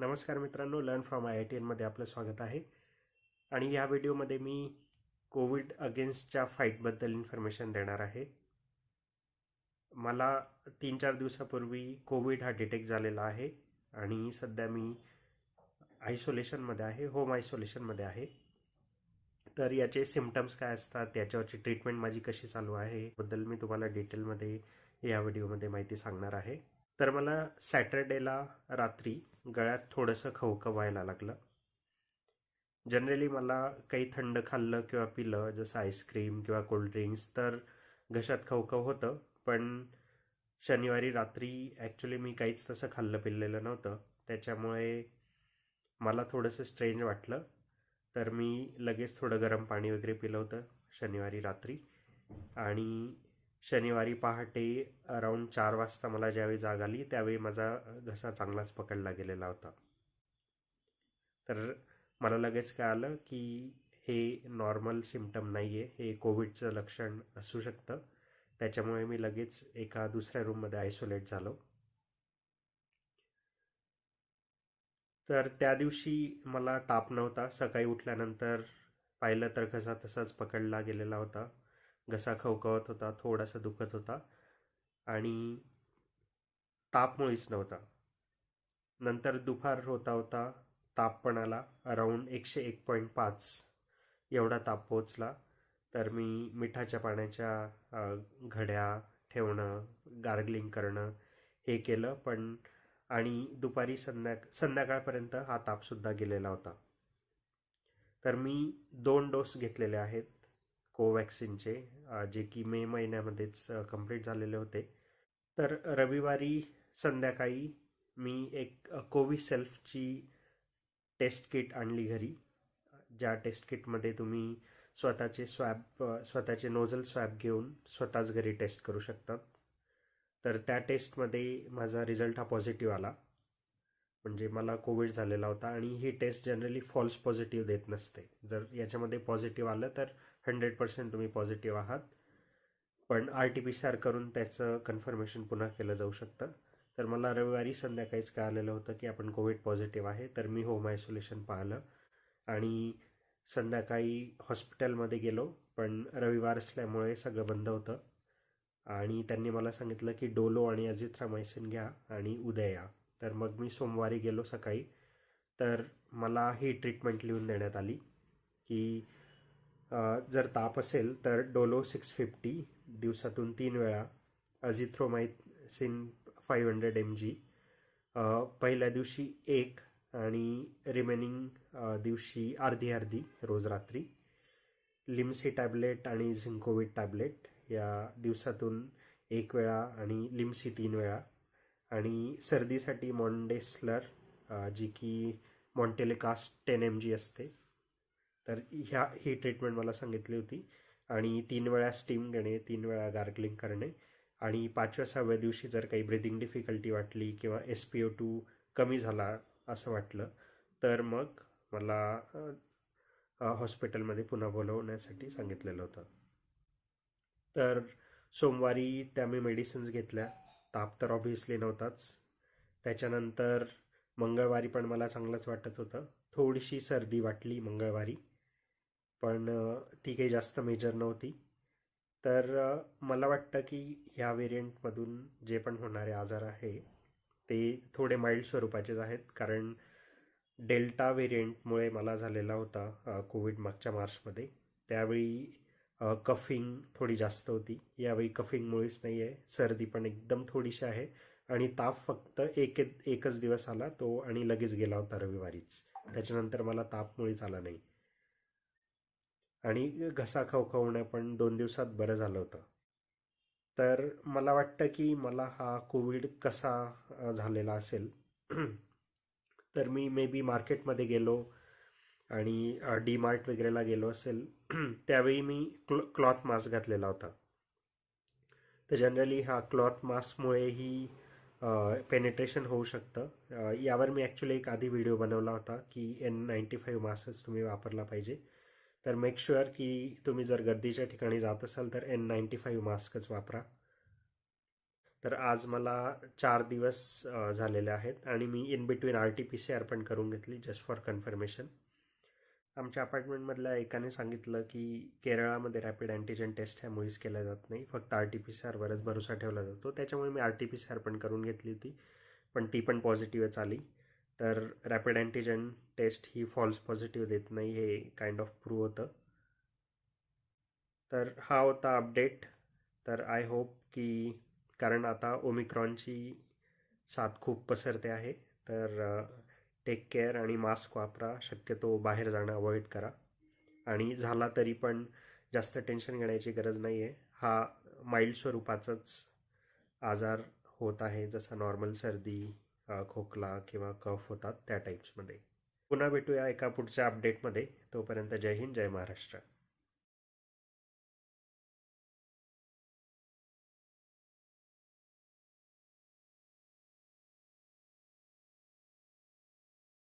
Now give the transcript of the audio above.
नमस्कार मित्रांनो learn from I I T एनमध्ये आपलं स्वागत आहे आणि या व्हिडिओमध्ये मी कोविड अगेन्स्टच्या फाईटबद्दल इन्फॉर्मेशन देणार आहे मला तीन चार दिवसापूर्वी कोविड हा डिटेक्ट झालेला आहे आणि सध्या मी आयसोलेशनमध्ये आहे होम आयसोलेशनमध्ये आहे तर याचे सिमटम्स काय असतात याच्यावरची ट्रीटमेंट माझी कशी चालू आहे बद्दल मी तुम्हाला डिटेलमध्ये या व्हिडिओमध्ये माहिती सांगणार आहे तर मला सॅटरडेला रात्री गळ्यात थोडंसं खवखवायला व्हायला लागलं जनरली मला काही थंड खाल्लं किंवा पिलं जसं आईस्क्रीम किंवा कोल्ड्रिंक्स तर घशात खवखव होतं पण शनिवारी रात्री ॲक्च्युली मी काहीच तसं खाल्लं पिल्लेलं नव्हतं त्याच्यामुळे मला थोडंसं स्ट्रेंज वाटलं तर मी लगेच थोडं गरम पाणी वगैरे पिलं होतं शनिवारी रात्री आणि शनिवारी पहाटे अराऊंड चार वाजता मला ज्यावेळी जाग आली त्यावेळी माझा घसा चांगलाच पकडला गेलेला होता तर मला लगेच काय आलं की हे नॉर्मल सिमटम नाही आहे हे कोविडचं लक्षण असू शकतं त्याच्यामुळे मी लगेच एका दुसऱ्या रूममध्ये आयसोलेट झालो तर त्या दिवशी मला ताप नव्हता सकाळी उठल्यानंतर पाहिलं तर घसा तसाच पकडला गेलेला होता घसा खवखवत होता थोडासा दुखत होता आणि ताप मुळीच नव्हता नंतर दुपार होता होता ताप पण आला अराऊंड एकशे एक पॉईंट पाच एवढा ताप पोहोचला तर मी मिठाच्या पाण्याच्या घड्या ठेवणं गार्गलिंग करणं हे केलं पण आणि दुपारी संध्या संध्याकाळपर्यंत हा तापसुद्धा गेलेला होता तर मी दोन डोस घेतलेले आहेत कोवॅक्सिनचे जे की मे महिन्यामध्येच कंप्लीट झालेले होते तर रविवारी संध्याकाळी मी एक कोविसेल्फची टेस्ट किट आणली घरी ज्या टेस्ट किटमध्ये तुम्ही स्वतःचे स्वॅब स्वतःचे नोझल स्वॅब घेऊन स्वतःच घरी टेस्ट करू शकतात तर त्या टेस्टमध्ये माझा रिझल्ट हा पॉझिटिव्ह आला म्हणजे मला कोविड झालेला होता आणि ही टेस्ट जनरली फॉल्स पॉझिटिव्ह देत नसते जर याच्यामध्ये पॉझिटिव्ह आलं तर हंड्रेड पर्सेंट तुम्ही पॉझिटिव्ह आहात पण R T P C R करून त्याचं कन्फर्मेशन पुन्हा केलं जाऊ शकतं तर मला रविवारी संध्याकाळीच आलेलं होतं की आपण कोविड पॉझिटिव्ह आहे तर मी होम आयसोलेशन पाहिलं आणि संध्याकाळी हॉस्पिटलमध्ये गेलो पण रविवार असल्यामुळे सगळं बंद होतं आणि त्यांनी मला सांगितलं की डोलो आणि अजिथ्रामायसिन घ्या आणि उद्या या तर मग मी सोमवारी गेलो सकाळी तर मला ही ट्रीटमेंट लिहून देण्यात आली की जर ताप असेल तर डोलो सिक्स फिफ्टी दिवसातून तीन वेळा azithromycin five hundred M G पहिल्या दिवशी एक आणि रिमेनिंग दिवशी अर्धी अर्धी रोज रात्री लिम्सी टॅबलेट आणि झिंकोविड टॅबलेट या दिवसातून एक वेळा आणि लिम्सी तीन वेळा आणि सर्दीसाठी मॉन्डेस्लर जी की मॉन्टेलिकास्ट टेन एम जी असते तर ह्या ही ट्रीटमेंट मला सांगितली होती आणि तीन वेळा स्टीम घेणे तीन वेळा गार्गलिंग करणे आणि पाचव्या सहाव्या दिवशी जर काही ब्रिदिंग डिफिकल्टी वाटली किंवा एस पी ओ टू कमी झाला असं वाटलं तर मग मला हॉस्पिटलमध्ये पुन्हा बोलवण्यासाठी सांगितलेलं होतं तर सोमवारी त्या मी मेडिसिन्स घेतल्या ताप तर ऑब्व्हियसली नव्हताच त्याच्यानंतर मंगळवारी पण मला चांगलंच वाटत होतं थोडीशी सर्दी वाटली मंगळवारी पण ती काही जास्त मेजर नव्हती तर मला वाटतं की ह्या व्हेरियंटमधून जे पण होणारे आजार आहे ते थोडे माइल्ड स्वरूपाचेच आहेत कारण डेल्टा व्हेरियंटमुळे मला झालेला होता कोविड मागच्या मार्चमध्ये त्यावेळी कफिंग थोडी जास्त होती यावेळी कफिंगमुळेच नाही आहे सर्दी पण एकदम थोडीशी आहे आणि ताप फक्त एक एकच दिवस आला तो आणि लगेच गेला होता रविवारीच त्याच्यानंतर मला तापमुळेच आला नाही आणि घसा खवखवणं पण दोन दिवसात बरं झालं होतं तर मला वाटतं की मला हा कोविड कसा झालेला असेल तर मी मे बी मार्केटमध्ये गेलो आणि डी मार्ट वगैरेला गेलो असेल त्यावेळी मी क्लॉ क्लॉथ मास्क घातलेला होता तर जनरली हा क्लॉथ मास्कमुळेही पेनिट्रेशन होऊ शकतं यावर मी ॲक्च्युली एक आधी व्हिडिओ बनवला होता की एन नाईंटी फाईव्ह मास्कच तुम्ही वापरला पाहिजे तर मेक शुअर की तुम्ही जर गर्दीच्या ठिकाणी जात असाल तर एन नाईन्टी फाईव्ह मास्कच वापरा तर आज मला चार दिवस झालेले आहेत आणि मी in between R T P C R पण करून घेतली जस्ट फॉर कन्फर्मेशन आमच्या अपार्टमेंटमधल्या एकाने सांगितलं की केरळामध्ये रॅपिड अँटीजेन टेस्ट ह्या मुळीच केल्या जात नाही फक्त आर टी पी सी आरवरच भरोसा ठेवला जातो त्याच्यामुळे मी R T P C R पण करून घेतली होती पण ती पण पॉझिटिव्हच आली तर रॅपिड अँटीजन टेस्ट ही फॉल्स पॉझिटिव्ह देत नाही हे काइंड ऑफ प्रूव्ह होतं तर हा होता अपडेट तर आय होप की कारण आता ओमिक्रॉनची साथ खूप पसरते आहे तर टेक केअर आणि मास्क वापरा शक्यतो बाहेर जाणं अवॉइड करा आणि झाला तरी पण जास्त टेन्शन घेण्याची गरज नाही आहे हा माइल्ड स्वरूपाचाच आजार होत आहे जसा नॉर्मल सर्दी खोकला किंवा कफ होतात त्या टाईप्समध्ये पुन्हा भेटूया एका पुढच्या अपडेटमध्ये तोपर्यंत जय हिंद जय महाराष्ट्र